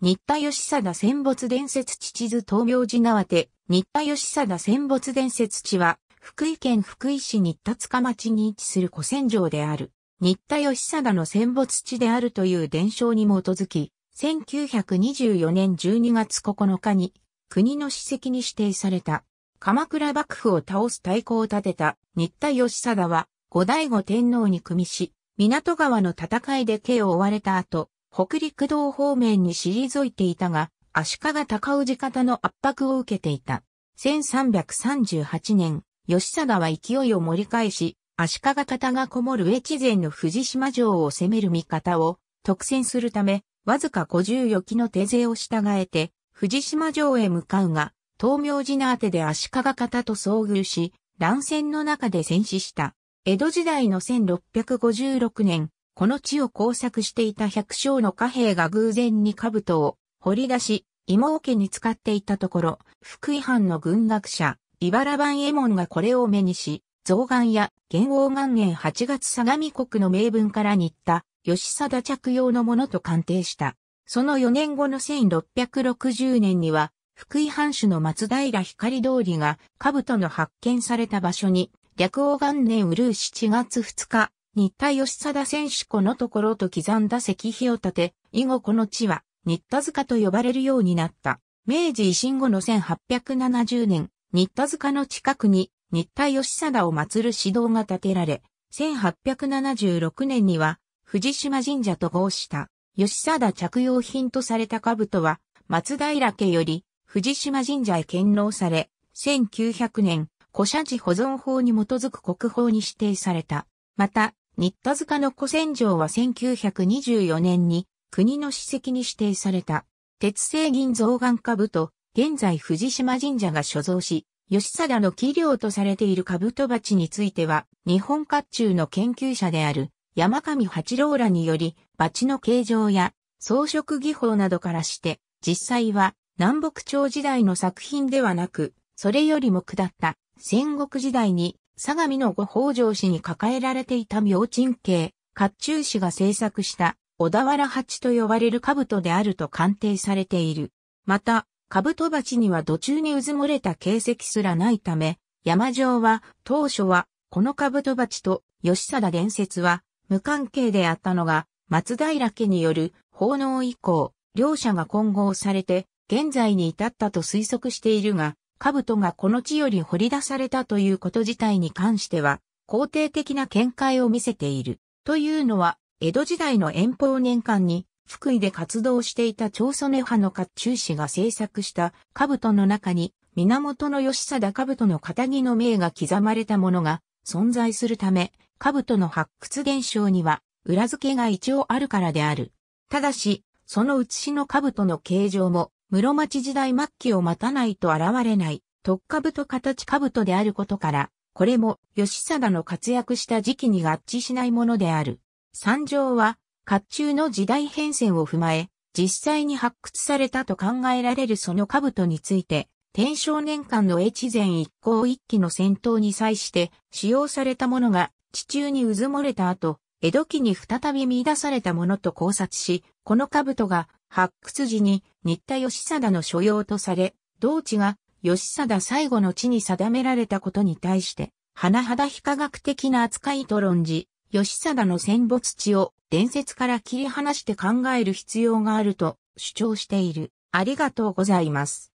新田義貞戦没伝説地地図東明寺縄手、新田義貞戦没伝説地は、福井県福井市新田塚町に位置する古戦場である。新田義貞の戦没地であるという伝承に基づき、1924年12月9日に、国の史跡に指定された。鎌倉幕府を倒す太鼓を立てた新田義貞は、後醍醐天皇に組みし、港川の戦いで手を追われた後、北陸道方面に退いていたが、足利高氏方の圧迫を受けていた。1338年、吉貞は勢いを盛り返し、足利方がこもる越前の藤島城を攻める味方を特選するため、わずか50余機の手勢を従えて、藤島城へ向かうが、東明寺のあてで足利方と遭遇し、乱戦の中で戦死した。江戸時代の1656年、この地を工作していた百姓の貨幣が偶然に兜を掘り出し、芋桶に使っていたところ、福井藩の軍学者、茨番衛門がこれを目にし、造岩や元王元年8月相模国の名分からった吉貞着用のものと鑑定した。その4年後の1660年には、福井藩主の松平光通りが、兜の発見された場所に、略王元年うるう7月2日、新田義貞選手このところと刻んだ石碑を建て、以後この地は、新田塚と呼ばれるようになった。明治維新後の1870年、新田塚の近くに、新田義貞を祀る指導が建てられ、1876年には、藤島神社と合した、義貞着用品とされた兜は、松平家より、藤島神社へ献納され、1900年、古社寺保存法に基づく国宝に指定された。また、新田塚の古戦場は1924年に国の史跡に指定された鉄製銀象岩兜と現在藤島神社が所蔵し、吉貞の器量とされている兜鉢については日本甲冑の研究者である山上八郎らにより鉢の形状や装飾技法などからして実際は南北朝時代の作品ではなく、それよりも下った戦国時代に相模の御北条氏に抱えられていた明鎮慶、甲冑氏が制作した小田原八と呼ばれる兜であると鑑定されている。また、兜鉢には土中に渦漏もれた形跡すらないため、山城は当初はこの兜鉢と吉貞伝説は無関係であったのが、松平家による奉納以降、両者が混合されて現在に至ったと推測しているが、兜がこの地より掘り出されたということ自体に関しては、肯定的な見解を見せている。というのは、江戸時代の遠方年間に、福井で活動していた長曽根派の甲冑師が制作した兜の中に、源義貞兜の仇の銘が刻まれたものが存在するため、兜の発掘現象には裏付けが一応あるからである。ただし、その写しの兜の形状も室町時代末期を待たないと現れない、特と形兜であることから、これも吉貞の活躍した時期に合致しないものである。三条は、甲冑の時代変遷を踏まえ、実際に発掘されたと考えられるその兜について、天正年間の越前一向一揆の戦闘に際して使用されたものが地中にうずもれた後、江戸期に再び見出されたものと考察し、この兜が発掘時に新田義貞の所要とされ、同地が義貞最後の地に定められたことに対して、甚だ非科学的な扱いと論じ、義貞の戦没地を伝説から切り離して考える必要があると主張している。ありがとうございます。